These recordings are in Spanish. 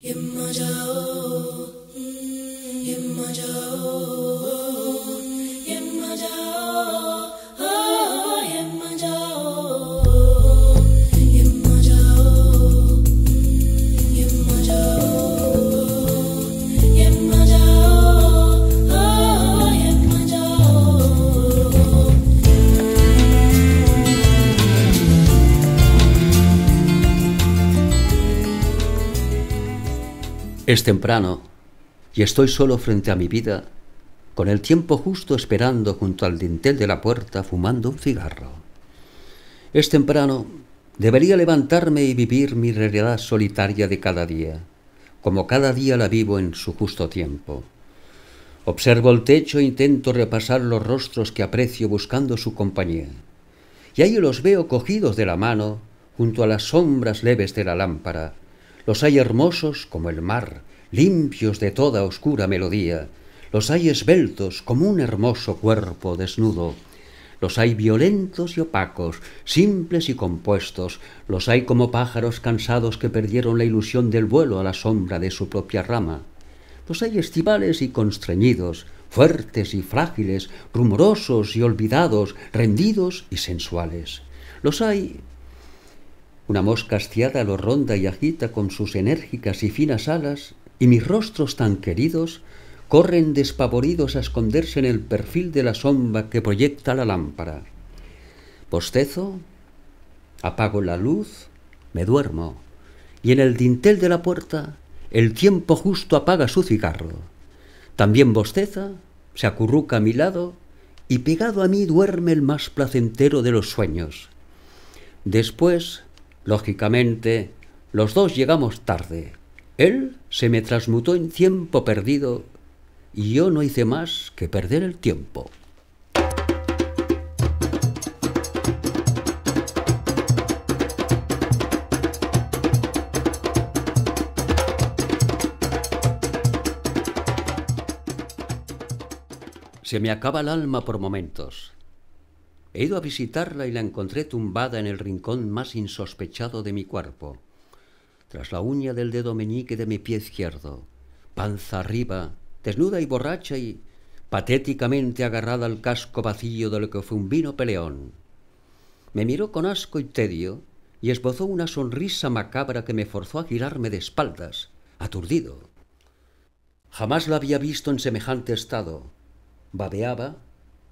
i jao, i mm, jao. Es temprano y estoy solo frente a mi vida, con el tiempo justo esperando junto al dintel de la puerta fumando un cigarro. Es temprano, debería levantarme y vivir mi realidad solitaria de cada día, como cada día la vivo en su justo tiempo. Observo el techo e intento repasar los rostros que aprecio buscando su compañía. Y ahí los veo cogidos de la mano junto a las sombras leves de la lámpara, los hay hermosos como el mar, limpios de toda oscura melodía. Los hay esbeltos como un hermoso cuerpo desnudo. Los hay violentos y opacos, simples y compuestos. Los hay como pájaros cansados que perdieron la ilusión del vuelo a la sombra de su propia rama. Los hay estivales y constreñidos, fuertes y frágiles, rumorosos y olvidados, rendidos y sensuales. Los hay una mosca hastiada lo ronda y agita con sus enérgicas y finas alas, y mis rostros tan queridos corren despavoridos a esconderse en el perfil de la sombra que proyecta la lámpara. Bostezo, apago la luz, me duermo, y en el dintel de la puerta el tiempo justo apaga su cigarro. También bosteza, se acurruca a mi lado, y pegado a mí duerme el más placentero de los sueños. Después Lógicamente, los dos llegamos tarde. Él se me transmutó en tiempo perdido y yo no hice más que perder el tiempo. Se me acaba el alma por momentos. He ido a visitarla y la encontré tumbada en el rincón más insospechado de mi cuerpo, tras la uña del dedo meñique de mi pie izquierdo, panza arriba, desnuda y borracha y patéticamente agarrada al casco vacío de lo que fue un vino peleón. Me miró con asco y tedio y esbozó una sonrisa macabra que me forzó a girarme de espaldas, aturdido. Jamás la había visto en semejante estado. Babeaba,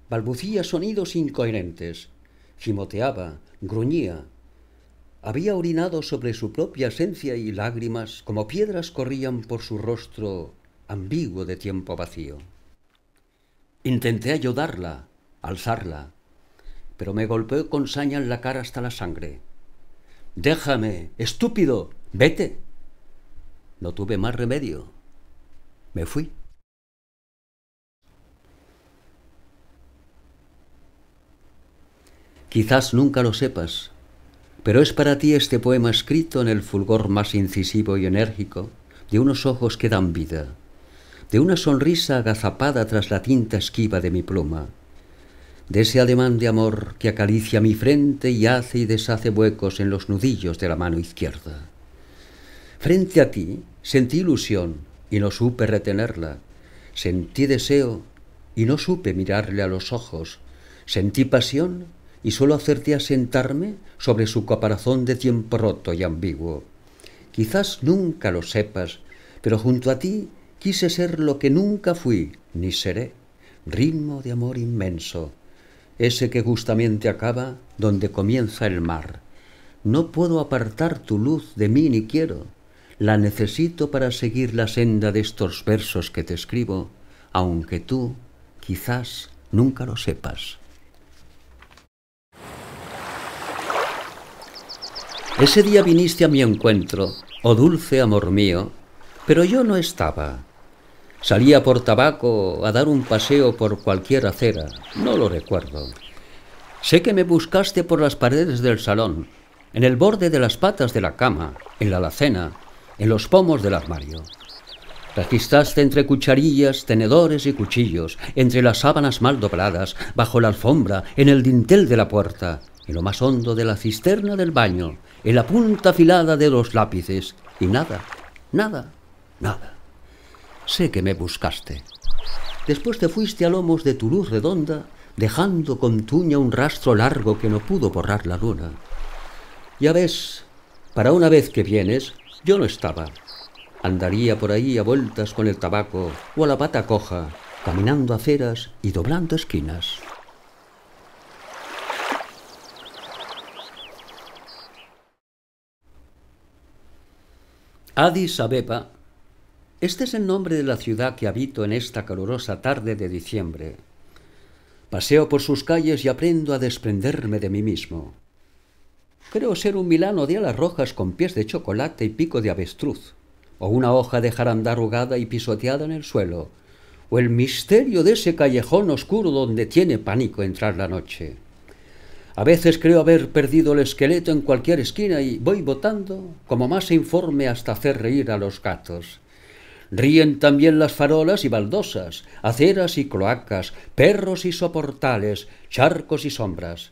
balbucía sonidos incoherentes, gimoteaba, gruñía. Había orinado sobre su propia esencia y lágrimas como piedras corrían por su rostro ambiguo de tiempo vacío. Intenté ayudarla, alzarla, pero me golpeó con saña en la cara hasta la sangre. Déjame, estúpido, vete. No tuve más remedio. Me fui. Quizás nunca lo sepas, pero es para ti este poema escrito en el fulgor más incisivo y enérgico de unos ojos que dan vida, de una sonrisa agazapada tras la tinta esquiva de mi pluma, de ese ademán de amor que acaricia mi frente y hace y deshace huecos en los nudillos de la mano izquierda. Frente a ti sentí ilusión y no supe retenerla, sentí deseo y no supe mirarle a los ojos, sentí pasión y solo hacerte a sentarme sobre su caparazón de tiempo roto y ambiguo. Quizás nunca lo sepas, pero junto a ti quise ser lo que nunca fui ni seré, ritmo de amor inmenso, ese que justamente acaba donde comienza el mar. No puedo apartar tu luz de mí ni quiero. La necesito para seguir la senda de estos versos que te escribo, aunque tú quizás nunca lo sepas. Ese día viniste a mi encuentro, oh dulce amor mío, pero yo no estaba. Salía por tabaco a dar un paseo por cualquier acera, no lo recuerdo. Sé que me buscaste por las paredes del salón, en el borde de las patas de la cama, en la alacena, en los pomos del armario. Registraste entre cucharillas, tenedores y cuchillos, entre las sábanas mal dobladas, bajo la alfombra, en el dintel de la puerta, en lo más hondo de la cisterna del baño, en la punta afilada de los lápices, y nada, nada, nada. Sé que me buscaste. Después te fuiste a lomos de tu luz redonda, dejando con tuña un rastro largo que no pudo borrar la luna. Ya ves, para una vez que vienes, yo no estaba. Andaría por ahí a vueltas con el tabaco o a la pata coja, caminando aceras y doblando esquinas. Addis Abeba. Este es el nombre de la ciudad que habito en esta calurosa tarde de diciembre. Paseo por sus calles y aprendo a desprenderme de mí mismo. Creo ser un milano de alas rojas con pies de chocolate y pico de avestruz, o una hoja de jaranda arrugada y pisoteada en el suelo, o el misterio de ese callejón oscuro donde tiene pánico entrar la noche. A veces creo haber perdido el esqueleto en cualquier esquina y voy votando como más informe hasta hacer reír a los gatos. Ríen también las farolas y baldosas, aceras y cloacas, perros y soportales, charcos y sombras.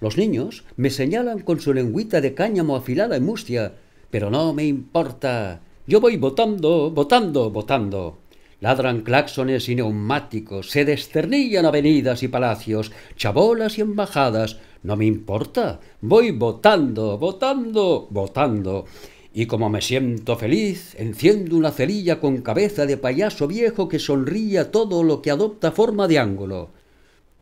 Los niños me señalan con su lengüita de cáñamo afilada y mustia, pero no me importa. Yo voy votando, votando, votando. Ladran claxones y neumáticos, se desternillan avenidas y palacios, chabolas y embajadas, no me importa. Voy votando, votando, votando. Y como me siento feliz, enciendo una cerilla con cabeza de payaso viejo que sonríe a todo lo que adopta forma de ángulo.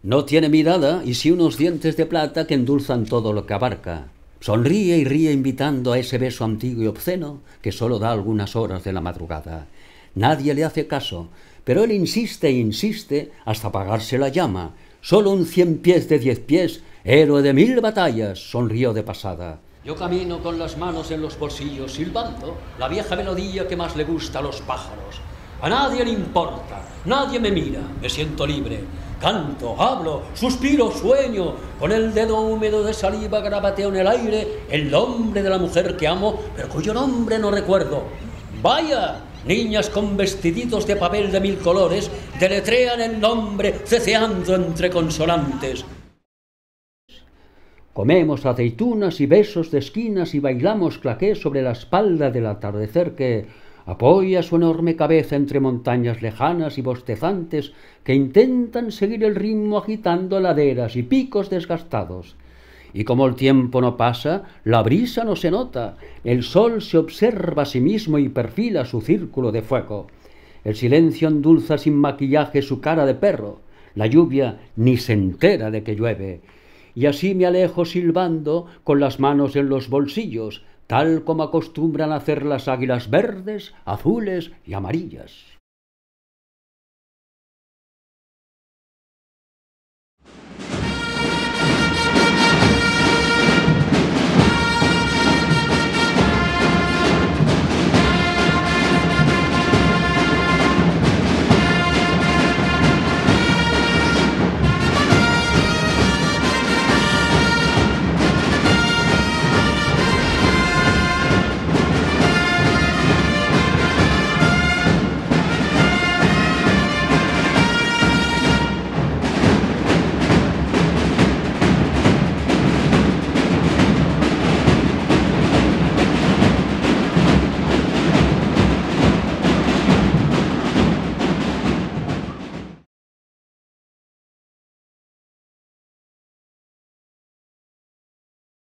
No tiene mirada y si unos dientes de plata que endulzan todo lo que abarca. Sonríe y ríe invitando a ese beso antiguo y obsceno que solo da algunas horas de la madrugada. Nadie le hace caso, pero él insiste e insiste hasta apagarse la llama. Solo un cien pies de diez pies héroe de mil batallas, sonrió de pasada. Yo camino con las manos en los bolsillos silbando la vieja melodía que más le gusta a los pájaros. A nadie le importa, nadie me mira, me siento libre. Canto, hablo, suspiro, sueño. Con el dedo húmedo de saliva grabateo en el aire el nombre de la mujer que amo, pero cuyo nombre no recuerdo. ¡Vaya! Niñas con vestiditos de papel de mil colores deletrean el nombre ceceando entre consonantes. Comemos aceitunas y besos de esquinas y bailamos claqué sobre la espalda del atardecer que apoya su enorme cabeza entre montañas lejanas y bostezantes que intentan seguir el ritmo agitando laderas y picos desgastados. Y como el tiempo no pasa, la brisa no se nota, el sol se observa a sí mismo y perfila su círculo de fuego. El silencio endulza sin maquillaje su cara de perro, la lluvia ni se entera de que llueve y así me alejo silbando con las manos en los bolsillos, tal como acostumbran hacer las águilas verdes, azules y amarillas.